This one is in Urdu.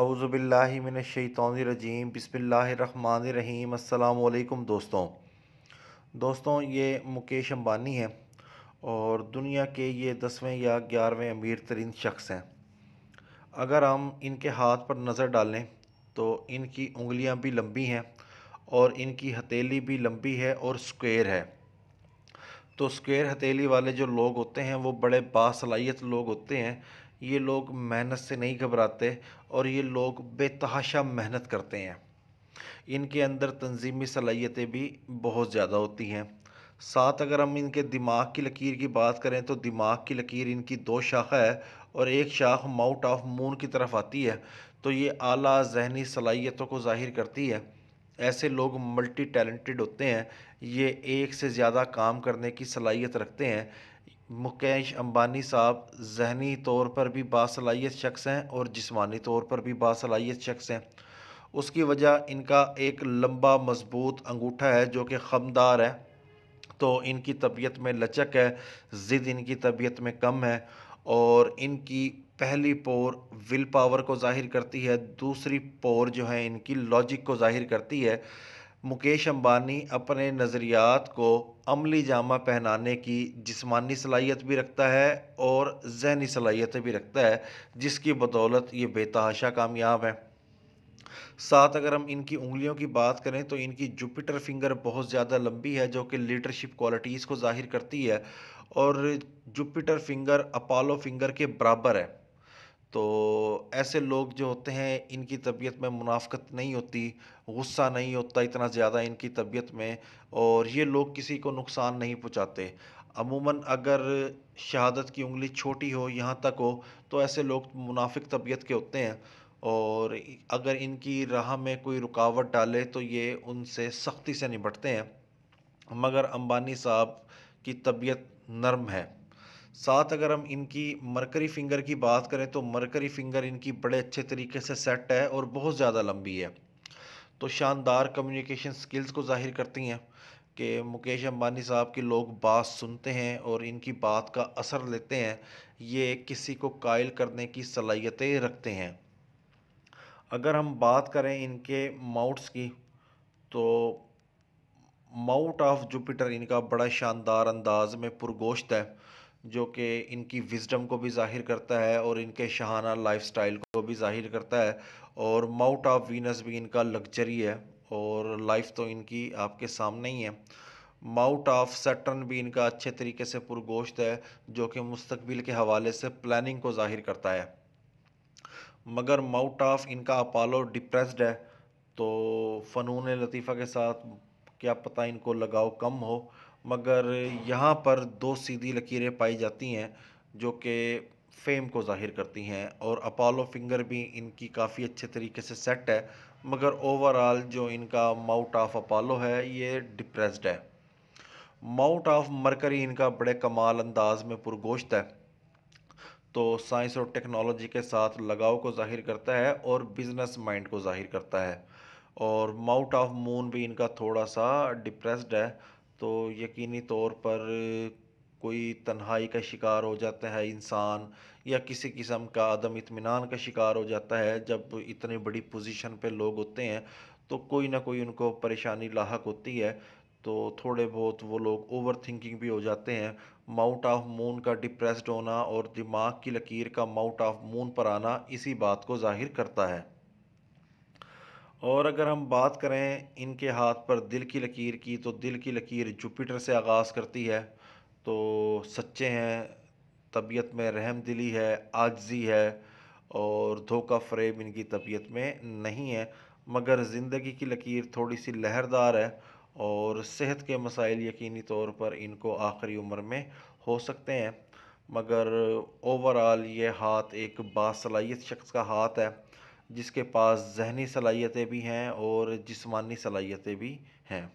اعوذ باللہ من الشیطان الرجیم بسم اللہ الرحمن الرحیم السلام علیکم دوستوں دوستوں یہ مکیش امبانی ہے اور دنیا کے یہ دسویں یا گیارہویں امیر ترین شخص ہیں اگر ہم ان کے ہاتھ پر نظر ڈالیں تو ان کی انگلیاں بھی لمبی ہیں اور ان کی ہتیلی بھی لمبی ہے اور سکوئر ہے تو سکوئر ہتیلی والے جو لوگ ہوتے ہیں وہ بڑے باصلاحیت لوگ ہوتے ہیں یہ لوگ محنت سے نہیں گھبراتے اور یہ لوگ بے تحاشا محنت کرتے ہیں ان کے اندر تنظیمی صلاحیتیں بھی بہت زیادہ ہوتی ہیں ساتھ اگر ہم ان کے دماغ کی لکیر کی بات کریں تو دماغ کی لکیر ان کی دو شاخ ہے اور ایک شاخ ماؤٹ آف مون کی طرف آتی ہے تو یہ اعلیٰ ذہنی صلاحیتوں کو ظاہر کرتی ہے ایسے لوگ ملٹی ٹیلنٹڈ ہوتے ہیں یہ ایک سے زیادہ کام کرنے کی صلاحیت رکھتے ہیں مکیش امبانی صاحب ذہنی طور پر بھی باصلاحیت شخص ہیں اور جسمانی طور پر بھی باصلاحیت شخص ہیں اس کی وجہ ان کا ایک لمبا مضبوط انگوٹھا ہے جو کہ خمدار ہے تو ان کی طبیعت میں لچک ہے ضد ان کی طبیعت میں کم ہے اور ان کی پہلی پور ول پاور کو ظاہر کرتی ہے دوسری پور جو ہے ان کی لاجک کو ظاہر کرتی ہے مکیش امبانی اپنے نظریات کو عملی جامہ پہنانے کی جسمانی صلاحیت بھی رکھتا ہے اور ذہنی صلاحیتیں بھی رکھتا ہے جس کی بدولت یہ بے تحاشا کامیاب ہے ساتھ اگر ہم ان کی انگلیوں کی بات کریں تو ان کی جوپیٹر فنگر بہت زیادہ لمبی ہے جو کہ لیڈرشپ کوالٹیز کو ظاہر کرتی ہے اور جوپیٹر فنگر اپالو فنگر کے برابر ہے تو ایسے لوگ جو ہوتے ہیں ان کی طبیعت میں منافقت نہیں ہوتی غصہ نہیں ہوتا اتنا زیادہ ان کی طبیعت میں اور یہ لوگ کسی کو نقصان نہیں پہنچاتے عموماً اگر شہادت کی انگلی چھوٹی ہو یہاں تک ہو تو ایسے لوگ منافق طبیعت کے ہوتے ہیں اور اگر ان کی راہ میں کوئی رکاوٹ ڈالے تو یہ ان سے سختی سے نبٹتے ہیں مگر امبانی صاحب کی طبیعت نرم ہے ساتھ اگر ہم ان کی مرکری فنگر کی بات کریں تو مرکری فنگر ان کی بڑے اچھے طریقے سے سیٹ ہے اور بہت زیادہ لمبی ہے تو شاندار کمیونیکیشن سکلز کو ظاہر کرتی ہیں کہ مکیش امبانی صاحب کی لوگ بات سنتے ہیں اور ان کی بات کا اثر لیتے ہیں یہ کسی کو قائل کرنے کی صلاحیتیں رکھتے ہیں اگر ہم بات کریں ان کے ماؤٹس کی تو ماؤٹ آف جوپیٹر ان کا بڑا شاندار انداز میں پرگوشت ہے جو کہ ان کی وزڈم کو بھی ظاہر کرتا ہے اور ان کے شہانہ لائف سٹائل کو بھی ظاہر کرتا ہے اور ماؤٹ آف وینس بھی ان کا لگژری ہے اور لائف تو ان کی آپ کے سامنے ہی ہے ماؤٹ آف سیٹرن بھی ان کا اچھے طریقے سے پرگوشت ہے جو کہ مستقبل کے حوالے سے پلاننگ کو ظاہر کرتا ہے مگر ماؤٹ آف ان کا اپالو ڈپریسڈ ہے تو فنون لطیفہ کے ساتھ کیا پتہ ان کو لگاؤ کم ہو مگر یہاں پر دو سیدھی لکیریں پائی جاتی ہیں جو کہ فیم کو ظاہر کرتی ہیں اور اپالو فنگر بھی ان کی کافی اچھے طریقے سے سیٹ ہے مگر اوورال جو ان کا ماؤٹ آف اپالو ہے یہ ڈپریسڈ ہے ماؤٹ آف مرکری ان کا بڑے کمال انداز میں پرگوشت ہے تو سائنس اور ٹیکنالوجی کے ساتھ لگاؤ کو ظاہر کرتا ہے اور بزنس مائنڈ کو ظاہر کرتا ہے اور ماؤٹ آف مون بھی ان کا تھوڑا سا ڈپریسڈ ہے تو یقینی طور پر کوئی تنہائی کا شکار ہو جاتا ہے انسان یا کسی قسم کا عدم اطمینان کا شکار ہو جاتا ہے جب اتنے بڑی پوزیشن پہ لوگ ہوتے ہیں تو کوئی نہ کوئی ان کو پریشانی لاحق ہوتی ہے تو تھوڑے بہت وہ لوگ اوور تھنکنگ بھی ہو جاتے ہیں ماؤنٹ آف مون کا ڈپریسڈ ہونا اور دماغ کی لکیر کا ماؤنٹ آف مون پر آنا اسی بات کو ظاہر کرتا ہے اور اگر ہم بات کریں ان کے ہاتھ پر دل کی لکیر کی تو دل کی لکیر جوپیٹر سے آغاز کرتی ہے تو سچے ہیں طبیعت میں رحم دلی ہے آجزی ہے اور دھوکہ فریب ان کی طبیعت میں نہیں ہے مگر زندگی کی لکیر تھوڑی سی لہردار ہے اور صحت کے مسائل یقینی طور پر ان کو آخری عمر میں ہو سکتے ہیں مگر اوورال یہ ہاتھ ایک باصلاحیت شخص کا ہاتھ ہے جس کے پاس ذہنی صلاحیتیں بھی ہیں اور جسمانی صلاحیتیں بھی ہیں